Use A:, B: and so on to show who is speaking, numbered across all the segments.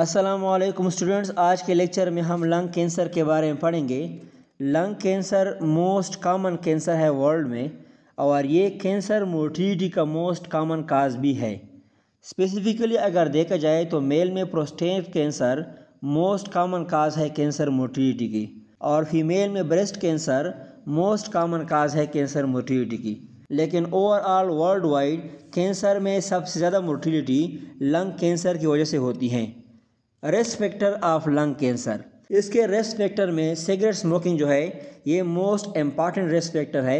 A: Aslam students आज के lecture में हम लंग कैंसर के बारे में पढ़ेंगे lung cancer most common cancer है वर्ल्ड में और ये कैंसर मोर्टिलिटी का मोस्ट कॉमन काज भी है स्पेसिफिकली अगर देखा जाए तो मेल में prostate cancer most common cause है कैंसर मोर्टिलिटी की और फीमेल में breast cancer most common cause है कैंसर मोर्टिलिटी की लेकिन ओवरऑल वर्ल्ड वाइड कैंसर में सबसे ज़्यादा मोटिलिटी लंग कैंसर की वजह से होती हैं risk factor of lung cancer इसके रेस्ट फैक्टर में सिगरेट स्मोकिंग जो है ये मोस्ट इम्पॉर्टेंट रेस्ट फैक्टर है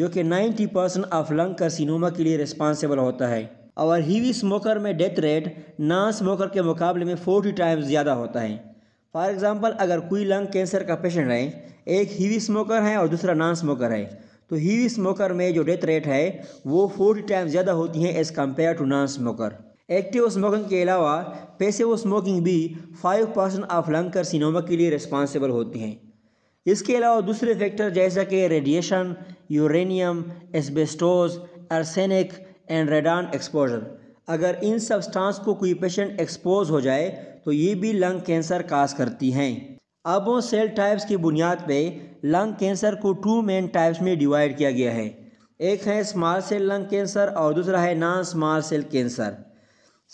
A: जो कि 90 परसेंट ऑफ लंग कार्सिनोमा के लिए रिस्पॉन्सिबल होता है और हीवी स्मोकर में डेथ रेट नॉन स्मोकर के मुकाबले में 40 टाइम्स ज़्यादा होता है फॉर एग्ज़ाम्पल अगर कोई लंग कैंसर का पेशेंट है एक हीवी स्मोकर है और दूसरा नॉन स्मोकर है तो हीवी स्मोकर में जो डेथ रेट है वो फोर्टी टाइम्स ज़्यादा होती है as compare to non smoker active smoking के अलावा पैसिव स्मोकिंग भी five percent of lung carcinoma के लिए रिस्पॉन्सिबल होती हैं इसके अलावा दूसरे फैक्टर जैसा कि radiation uranium asbestos arsenic and radon exposure अगर इन सब्सटेंस को कोई पेशेंट एक्सपोज हो जाए तो ये भी लंग कैंसर काज करती हैं अब वो सेल टाइप्स की बुनियाद पे लंग कैंसर को टू मेन टाइप्स में डिवाइड किया गया है एक है स्मॉल सेल लंग कैंसर और दूसरा है non small cell cancer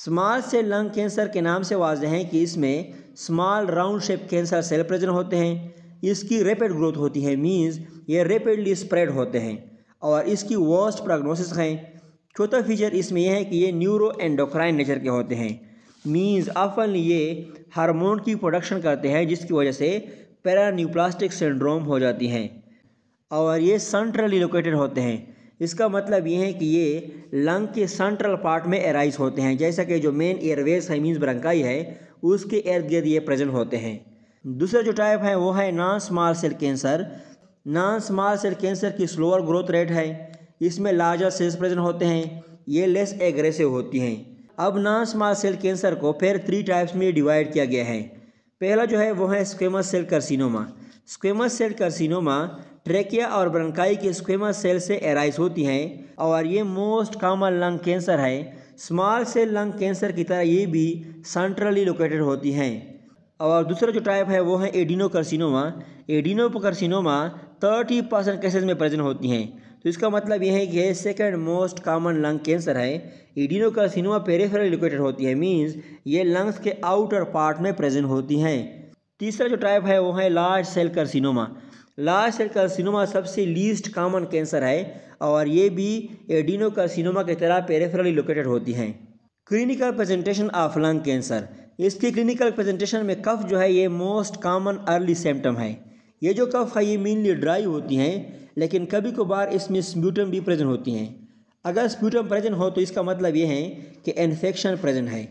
A: small cell lung cancer के नाम से वाज हैं कि इसमें small round shape cancer cell present होते हैं इसकी रेपिड ग्रोथ होती है मीन्स ये रेपिडली स्प्रेड होते हैं और इसकी वर्स्ट प्रग्नोसिस हैं चौथा फीचर इसमें यह है कि ये न्यूरो एंडोक्राइन नेचर के होते हैं मीन्स अफन ये हार्मोन की प्रोडक्शन करते हैं जिसकी वजह से पैरान्यूप्लास्टिक सिंड्रोम हो जाती हैं और ये सेंट्रली लोकेटेड होते हैं इसका मतलब ये है कि ये लंग के सेंट्रल पार्ट में एराइज होते हैं जैसा कि जो मेन एयरवेज है मीन्स ब्रंकाई है उसके इर्द गिर्द ये प्रेजेंट होते हैं दूसरा जो टाइप है वो है non small cell cancer non small cell cancer की स्लोअर ग्रोथ रेट है इसमें लार्जर सेल्स प्रेजेंट होते हैं ये लेस एग्रेसिव होती हैं अब नॉन स्मॉल सेल कैंसर को फिर थ्री टाइप्स में डिवाइड किया गया है पहला जो है वो है squamous cell carcinoma squamous cell carcinoma trachea और ब्रंकाई की स्क्वेमस सेल से एराइज होती हैं और ये मोस्ट कॉमन लंग कैंसर है स्मॉल सेल लंग कैंसर की तरह ये भी सेंट्रली लोकेटेड होती हैं और दूसरा जो टाइप है वो है adenocarcinoma adenocarcinoma thirty percent cases में प्रेजेंट होती हैं तो इसका मतलब यह है कि यह second most common lung cancer है एडिनो कर्सिनोमा पेरेफरली लोकेटेड होती है मीन्स ये लंग्स के आउटर पार्ट में प्रेजेंट होती हैं तीसरा जो टाइप है वो है large cell carcinoma large cell carcinoma सबसे लीस्ट कॉमन कैंसर है और ये भी एडिनो कार्सिनोमा की तरह पेरेफरली लोकेटेड होती हैं clinical presentation of lung cancer इसकी क्लिनिकल प्रेजेंटेशन में कफ जो है ये मोस्ट कॉमन अर्ली सिम्टम है ये जो कफ है ये मेनली ड्राई होती हैं लेकिन कभी कभार इसमें स्प्यूटम भी प्रेजेंट होती हैं अगर स्प्यूटम प्रेजेंट हो तो इसका मतलब ये है कि इन्फेक्शन प्रेजेंट है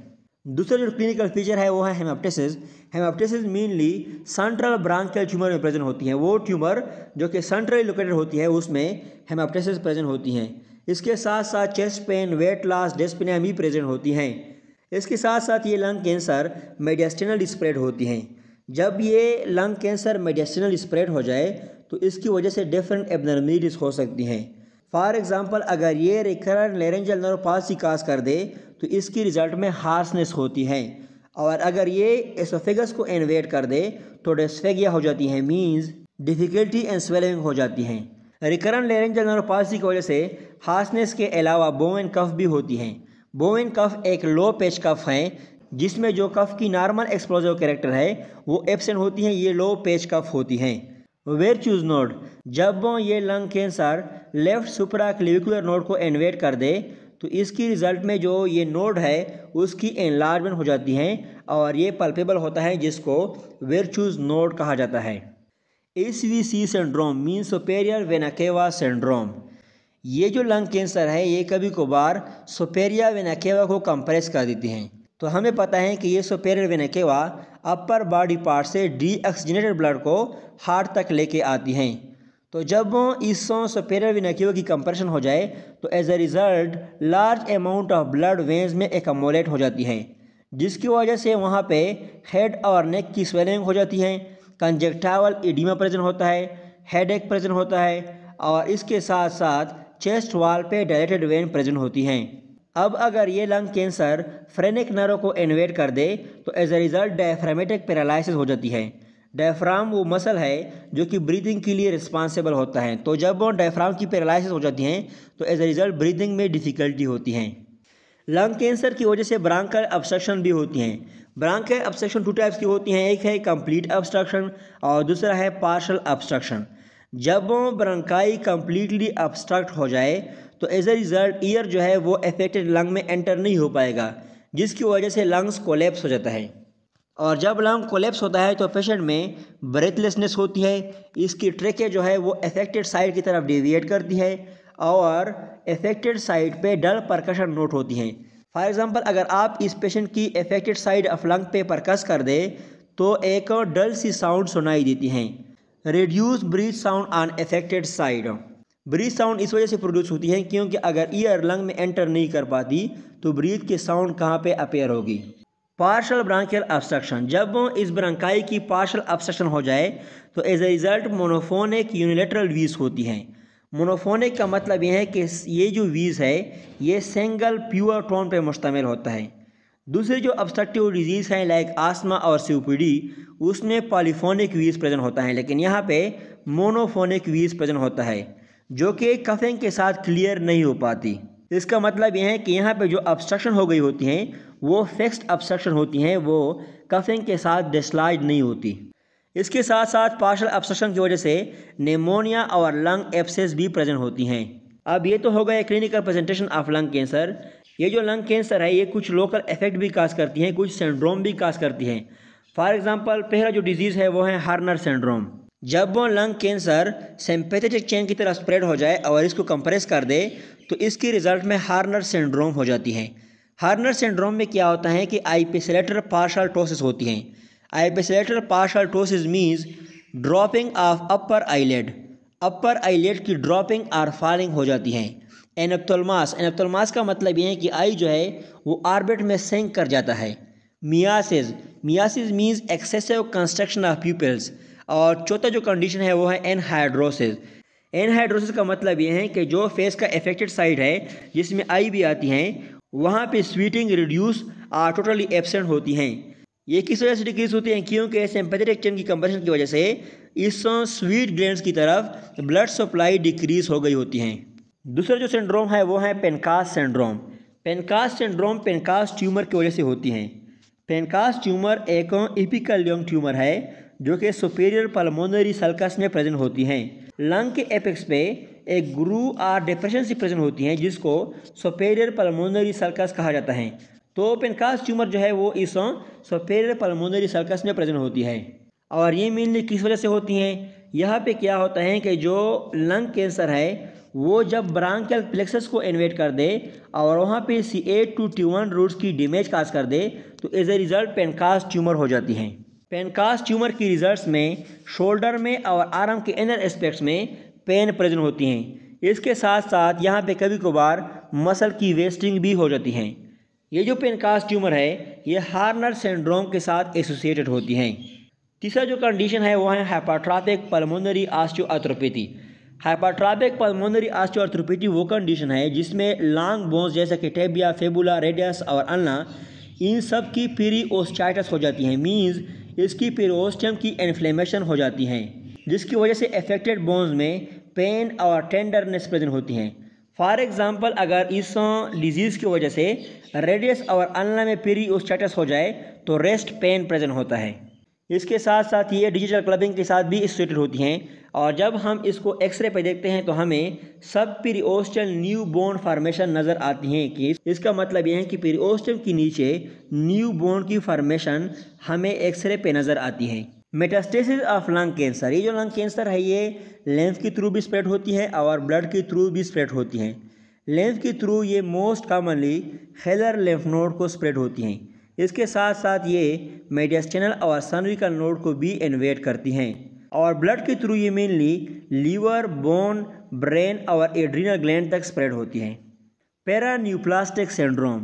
A: दूसरा जो क्लिनिकल फीचर है वो है hemoptysis hemoptysis mainly central bronchial tumour में प्रेजेंट होती हैं वो ट्यूमर जो कि सेंट्रली लोकेटेड होती है उसमें हेमाप्टेसिस प्रेजेंट होती हैं इसके साथ साथ chest pain weight loss dyspnoea भी प्रेजेंट होती हैं इसके साथ साथ ये लंग कैंसर मेडियास्टिनल स्प्रेड होती हैं जब ये लंग कैंसर मेडियास्टिनल स्प्रेड हो जाए तो इसकी वजह से डिफरेंट एबनॉर्मिलीज हो सकती हैं फॉर एग्ज़ाम्पल अगर ये रिकरेंट लेरेंजल नरोपाथी काज कर दे तो इसकी रिज़ल्ट में हार्सनेस होती है और अगर ये एसोफेगस को इन्वेट कर दे तो डेस्फेगिया हो जाती है मीन्स डिफ़िकल्टी एंड स्वेलिंग हो जाती है रिकरन लेरेंजल नोरोपैथी की वजह से हार्सनेस के अलावा बोवन कफ भी होती हैं बोवन कफ एक लो पेच कफ है जिसमें जो कफ की नॉर्मल एक्सप्लोजिव कैरेक्टर है वो एबसेंट होती हैं ये लो पेच कफ होती हैं वेयर चूज नोड जब ये lung cancer left supraclavicular node को इन्वेट कर दे तो इसकी रिज़ल्ट में जो ये नोड है उसकी एनलार्जमेंट हो जाती है और ये पल्पेबल होता है जिसको वेरचूज नोड कहा जाता है S V C syndrome mean superior vena cava syndrome ये जो लंग कैंसर है ये कभी कभार सुपेरिया वेनाकेवा को कंप्रेस कर देती हैं तो हमें पता है कि ये superior vena cava upper body part से डी ब्लड को हार्ट तक लेके आती हैं तो जब ईसों सपेरल विनक्यूओं की कंप्रेशन हो जाए तो as a result large amount of blood veins में एकमोलेट हो जाती है जिसकी वजह से वहाँ पे हेड और नेक की स्वेलिंग हो जाती है कंजेक्टावल इडीमा प्रेजेंट होता है हेड एक प्रेजेंट होता है और इसके साथ साथ चेस्ट वाल पे डायरेक्टेड वेन प्रेजेंट होती हैं अब अगर ये लंग कैंसर फ्रेनिक नरों को इन्वेट कर दे तो as a result diaphragmatic paralysis हो जाती है डायफ्राम वो मसल है जो कि ब्रीदिंग के लिए रिस्पॉन्सिबल होता है तो जब वो डायफ्राम की पैरालिसिस हो जाती हैं तो एज ए रिज़ल्ट ब्रीदिंग में डिफ़िकल्टी होती हैं लंग कैंसर की वजह से ब्रांकल अब्सट्रक्शन भी होती हैं ब्रांकल अब्सट्रक्शन टू टाइप्स की होती हैं एक है कंप्लीट अब्सट्रक्शन और दूसरा है पार्शल अब्सट्रक्शन जब ब्रंकाई कम्प्लीटली अब्सट्रक्ट हो जाए तो एज ए रिज़ल्ट ईयर जो है वो एफेक्टेड लंग में एंटर नहीं हो पाएगा जिसकी वजह से लंग्स कोलेप्स हो जाता है और जब लंग कोलेप्स होता है तो पेशेंट में ब्रेथलेसनेस होती है इसकी ट्रेके जो है वो अफेक्टेड साइड की तरफ डेविएट करती है और अफेक्टेड साइड पे डल परकशन नोट होती हैं फॉर एग्ज़ाम्पल अगर आप इस पेशेंट की अफेक्टेड साइड ऑफ लंग पे परकस कर दे तो एक डल सी साउंड सुनाई देती हैं reduce breath sound on affected side breath sound इस वजह से प्रोड्यूस होती है क्योंकि अगर ईयर लंग में एंटर नहीं कर पाती तो ब्रीथ की साउंड कहाँ पर अपेयर होगी पार्शल ब्रांकियल अब्सट्रक्शन जब इस ब्रंकाई की पार्शल अब्सट्रक्शन हो जाए तो as a result monophonic unilateral wheeze होती हैं मोनोफोनिक का मतलब यह है कि ये जो वीज़ है ये सिंगल प्योर टोन पर मुश्तमिल होता है दूसरी जो ऑब्सट्रक्टिव डिजीज़ हैं लाइक आसमा और सीओपीडी उसमें पॉलीफोनिक वीज़ प्रेजेंट होता है लेकिन यहाँ पे मोनोफोनिक वीज़ प्रेजेंट होता है जो कि कफिंग के साथ क्लियर नहीं हो पाती तो इसका मतलब यह है कि यहाँ पे जो ऑब्स्ट्रक्शन हो गई होती हैं वो फिक्स्ड ऑब्स्ट्रक्शन होती हैं वो कफिंग के साथ डिसलाइज नहीं होती इसके साथ साथ पार्शल ऑब्स्ट्रक्शन की वजह से निमोनिया और लंग एप्सेस भी प्रेजेंट होती हैं अब ये तो हो गया clinical presentation of lung cancer ये जो लंग कैंसर है ये कुछ लोकल इफेक्ट भी काज करती हैं कुछ सिंड्रोम भी काज करती हैं फॉर एग्ज़ाम्पल पहला जो डिजीज़ है वो है हार्नर सिंड्रोम जब वो लंग कैंसर सिंपैथेटिक चेन की तरह स्प्रेड हो जाए और इसको कंप्रेस कर दे तो इसकी रिजल्ट में हार्नर सिंड्रोम हो जाती है हार्नर सिंड्रोम में क्या होता है कि आईपेसलेटर पार्शल टोसिस होती हैं ipsilateral partial ptosis means drooping of upper eyelid upper eyelid की ड्रॉपिंग और फॉलिंग हो जाती है एनप्तोलमास एनप्तोलमास का मतलब ये है कि आई जो है वो आर्बिट में सेंक कर जाता है miosis miosis means excessive construction of pupils और चौथा जो कंडीशन है वो है एनहाइड्रोसिस एनहाइड्रोसिस का मतलब ये है कि जो फेस का एफेक्टेड साइड है जिसमें आई भी आती हैं वहाँ पे sweating reduce or totally absent होती हैं ये किस वजह से डिक्रीज होती हैं क्योंकि सिंपथेटिक चेन की कंप्रेशन की वजह से इस स्वीट ग्लैंड की तरफ ब्लड सप्लाई डिक्रीज हो गई होती हैं दूसरा जो सिंड्रोम है वो है Pancoast syndrome Pancoast syndrome Pancoast tumour की वजह से होती हैं पेनकास ट्यूमर एक एपिकल ट्यूमर है जो कि सुपीरियर पलमोनरी सल्कस में प्रेजेंट होती हैं लंग के एपेक्स पे एक ग्रू आर डिप्रेशन से प्रेजेंट होती हैं जिसको सुपेरियर पलमोनरी सर्कस कहा जाता है तो पेनकास ट्यूमर जो है वो इस सुपेरियर पलमोनरी सर्कस में प्रेजेंट होती है और ये मेनली किस वजह से होती हैं यहाँ पे क्या होता है कि जो लंग कैंसर है वो जब ब्रांकल प्लेक्सस को इन्वेट कर दे और वहाँ पे C A two one roots की डिमेज काज कर दे तो as a result Pancoast tumour हो जाती हैं पेनकास्ट ट्यूमर की रिजल्ट्स में शोल्डर में और आर्म के इनर एस्पेक्ट्स में पेन प्रेजेंट होती हैं इसके साथ साथ यहाँ पे कभी कभार मसल की वेस्टिंग भी हो जाती हैं ये जो पेनकास्ट ट्यूमर है ये हार्नर सिंड्रोम के साथ एसोसिएटेड होती हैं तीसरा जो कंडीशन है वह है हाइपाट्रापिक पलमोनरी आस्टियोआर्थ्रोपैथी हाइपाट्रापिक पलमोनरी आस्टियोआर्थ्रोपैथी वो कंडीशन है जिसमें लॉन्ग बोन्स जैसे कि टेबिया फेबुला रेडियस और अल्ना इन सब की पीरी ओस्टाइटस हो जाती है मीन्स इसकी पेरोस्टियम की इन्फ्लेमेशन हो जाती हैं जिसकी वजह से अफेक्टेड बोन्स में पेन और टेंडरनेस प्रेजेंट होती हैं फॉर एग्ज़ाम्पल अगर इस डिजीज़ की वजह से रेडियस और अनला में स्टेटस हो जाए तो रेस्ट पेन प्रेजेंट होता है इसके साथ साथ ये डिजिटल क्लबिंग के साथ भी एसोसिएटेड होती हैं और जब हम इसको एक्सरे पे देखते हैं तो हमें सब पीरियोस्टल न्यू बोन फार्मेशन नज़र आती हैं कि इसका मतलब यह है कि पीरियोस्टम के नीचे न्यू बोन की फार्मेशन हमें एक्सरे पे नज़र आती है मेटास्टेसिस ऑफ लंग कैंसर ये जो लंग कैंसर है ये लेंस के थ्रू भी स्प्रेड होती है और ब्लड के थ्रू भी स्प्रेड होती है लेंस के थ्रू ये most commonly hilar lymph node को स्प्रेड होती हैं इसके साथ साथ ये मेडियास्टिनल और सनविकल नोड को भी इन्वेट करती हैं और ब्लड के थ्रू ये मेनली लीवर बोन ब्रेन और एड्रीनल ग्लैंड तक स्प्रेड होती है पैरान्यूप्लास्टिक सिंड्रोम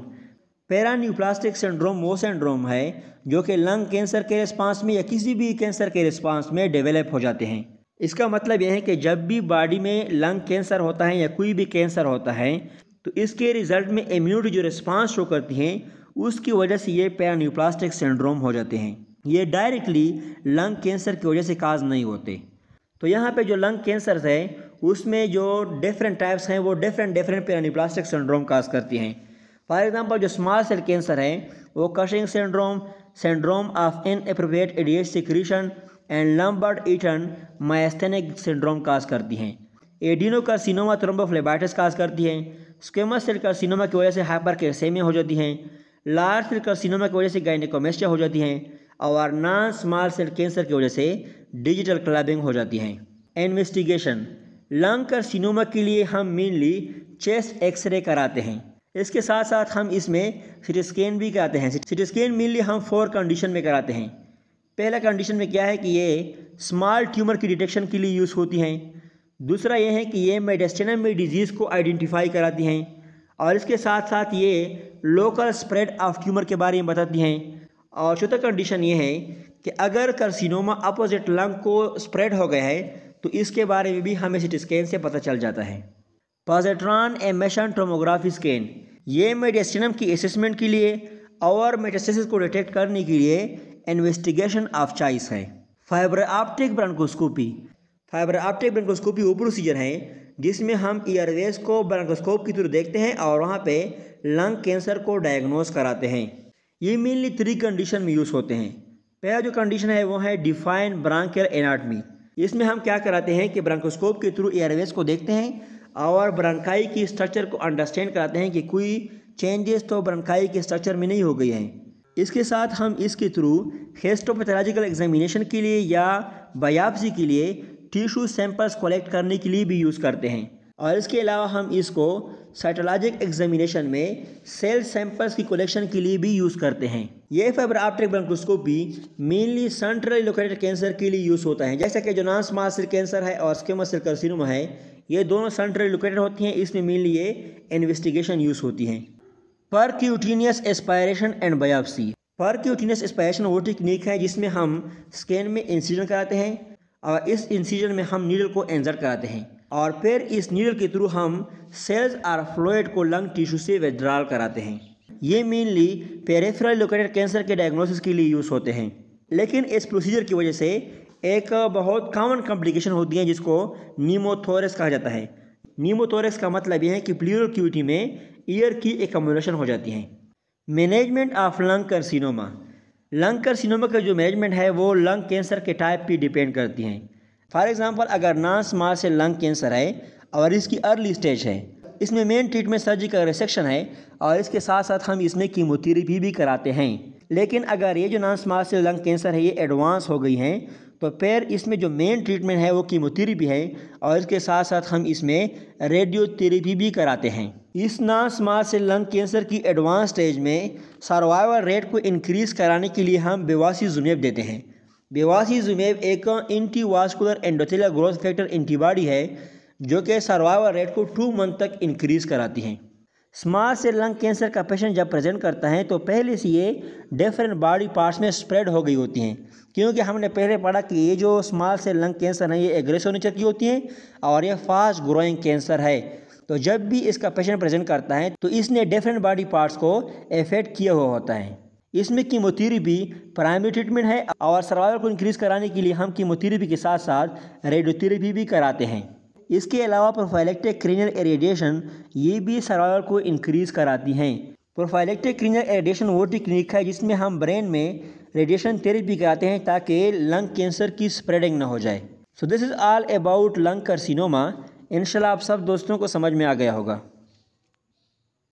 A: पैरान्यूप्लास्टिक सिंड्रोम वो सिंड्रोम है जो कि लंग कैंसर के रिस्पांस में या किसी भी कैंसर के रिस्पांस में डेवलप हो जाते हैं इसका मतलब यह है कि जब भी बॉडी में लंग कैंसर होता है या कोई भी कैंसर होता है तो इसके रिजल्ट में इम्यूनिटी जो रिस्पांस शो करती हैं उसकी वजह से ये पैरान्यूप्लास्टिक सिंड्रोम हो जाते हैं ये डायरेक्टली लंग कैंसर की वजह से काज नहीं होते तो यहाँ पे जो लंग कैंसर है उसमें जो डिफरेंट टाइप्स हैं वो different different neoplastic syndrome cause करती हैं फॉर एग्जांपल जो स्मॉल सेल कैंसर है वो Cushing syndrome syndrome of inappropriate ADH secretion and Lambert Eaton myasthenic syndrome cause करती हैं एडिनो का सिनोमा थ्रोम्बोफ्लेबाइटिस काज करती हैं स्क्वेमस सेल का सिनोमा की वजह से हाइपर कैसेमिया हो जाती हैं लार्ज सेल का सिनोमा की वजह से गाइनिकोमेस्टिया हो जाती हैं और नॉन स्मॉल सेल कैंसर की वजह से डिजिटल क्लबिंग हो जाती है इन्वेस्टिगेशन लंग कार्सिनोमा के लिए हम मेनली चेस्ट एक्सरे कराते हैं इसके साथ साथ हम इसमें सिटी स्कैन भी कराते हैं सिटी स्कैन मेनली हम फोर कंडीशन में कराते हैं पहला कंडीशन में क्या है कि ये स्मॉल ट्यूमर की डिटेक्शन के लिए यूज़ होती हैं दूसरा ये है कि ये मेडेस्टेनम में डिजीज़ को आइडेंटिफाई कराती हैं और इसके साथ साथ ये लोकल स्प्रेड ऑफ ट्यूमर के बारे में बताती हैं और चौथा कंडीशन ये है कि अगर कर्सिनोमा अपोजिट लंग को स्प्रेड हो गया है तो इसके बारे में भी हमें सिटी स्कैन से पता चल जाता है पाजेट्रॉन एमेशन टोमोग्राफी स्कैन ये मेडिसिनम की असेसमेंट के लिए और मेटास्टेसिस को डिटेक्ट करने के लिए इन्वेस्टिगेशन ऑफ चॉइस है fibre optic bronchoscopy fibre optic bronchoscopy वो प्रोसीजर है जिसमें हम ईयरवेज को ब्रांकोस्कोप के थ्रू देखते हैं और वहाँ पे लंग कैंसर को डायग्नोज कराते हैं ये मेनली थ्री कंडीशन में यूज़ होते हैं पहला जो कंडीशन है वो है डिफाइन ब्रांकियल एनाटमी इसमें हम क्या कराते हैं कि ब्रांकोस्कोप के थ्रू एयरवेज को देखते हैं और ब्रंकाई की स्ट्रक्चर को अंडरस्टैंड कराते हैं कि कोई चेंजेस तो ब्रंकाई के स्ट्रक्चर में नहीं हो गई हैं इसके साथ हम इसके थ्रू हेस्टोपैथोलॉजिकल एग्जामिनेशन के लिए या बायोप्सी के लिए टिश्यू सैंपल्स कलेक्ट करने के लिए भी यूज़ करते हैं और इसके अलावा हम इसको साइटोलॉजिक एग्जामिनेशन में सेल सैंपल्स की कलेक्शन के लिए भी यूज़ करते हैं ये fibre optic bronchoscopy mainly centrally located cancer के लिए यूज़ होता है जैसे कि जो नॉन कैंसर है और स्केमस सेल कर्सिनोमा है ये दोनों सेंट्रली लोकेटेड होती हैं इसमें मेनली ये इन्वेस्टिगेशन यूज़ होती हैं percutaneous aspiration and biopsy percutaneous aspiration वो टेक्निक है जिसमें हम स्कैन में इंसिजन कराते हैं और इस इंसिजन में हम नीडल को एंजर कराते हैं और फिर इस नीडल के थ्रू हम सेल्स और फ्लोइड को लंग टिश्यू से विड्रॉल कराते हैं ये मेनली पेरेफ्रल लोकेटेड कैंसर के डायग्नोसिस के लिए यूज़ होते हैं लेकिन इस प्रोसीजर की वजह से एक बहुत कॉमन कॉम्प्लिकेशन होती है जिसको नीमोथोरस कहा जाता है नीमोथोरस का मतलब यह है कि प्लियो क्यूटी में ईयर की एकमोलेशन हो जाती है management of lung carcinoma lung carcinoma का जो मैनेजमेंट है वो लंग कैंसर के टाइप पर डिपेंड करती हैं फॉर एग्ज़ाम्पल अगर non small cell lung cancer है और इसकी अर्ली स्टेज है इसमें मेन ट्रीटमेंट सर्जिकल रिसेक्शन है और इसके साथ साथ हम इसमें कीमोथेरेपी भी कराते हैं लेकिन अगर ये जो non small cell lung cancer है ये एडवांस हो गई हैं तो फिर इसमें जो मेन ट्रीटमेंट है वो कीमोथेरेपी है और इसके साथ साथ हम इसमें रेडियोथेरेपी भी कराते हैं इस non small cell lung cancer की एडवांस स्टेज में सर्वाइवल रेट को इंक्रीज़ कराने के लिए हम बेवासी जुनेब देते हैं बेवासीजुमेब एक anti vascular endothelial growth factor antibody है जो कि सर्वाइवल रेट को टू मंथ तक इंक्रीज़ कराती हैं स्मार से लंग कैंसर का पेशेंट जब प्रेजेंट करता है तो पहले से ये डिफरेंट बॉडी पार्ट्स में स्प्रेड हो गई होती हैं क्योंकि हमने पहले पढ़ा कि ये जो स्मॉल से लंग कैंसर है ये एग्रेसिव नेचर की होती हैं और ये फास्ट ग्रोइंग कैंसर है तो जब भी इसका पेशेंट प्रेजेंट करता है तो इसने डिफरेंट बॉडी पार्ट्स को एफेक्ट किया हुआ होता है इसमें कीमोथेरेपी प्राइमरी ट्रीटमेंट है और सर्वाइवल को इंक्रीज कराने के लिए हम कीमोथेरेपी के साथ साथ रेडियोथेरेपी भी कराते हैं इसके अलावा प्रोफाइलेक्टिक क्रीनियल एरेडिएशन ये भी सर्वाइवल को इंक्रीज़ कराती हैं प्रोफाइलेक्टिक क्रीनियल एरेडिएशन वो टेक्निक है जिसमें हम ब्रेन में रेडिएशन थेरेपी कराते हैं ताकि लंग कैंसर की स्प्रेडिंग ना हो जाए so this is all about lung carcinoma इनशाला आप सब दोस्तों को समझ में आ गया होगा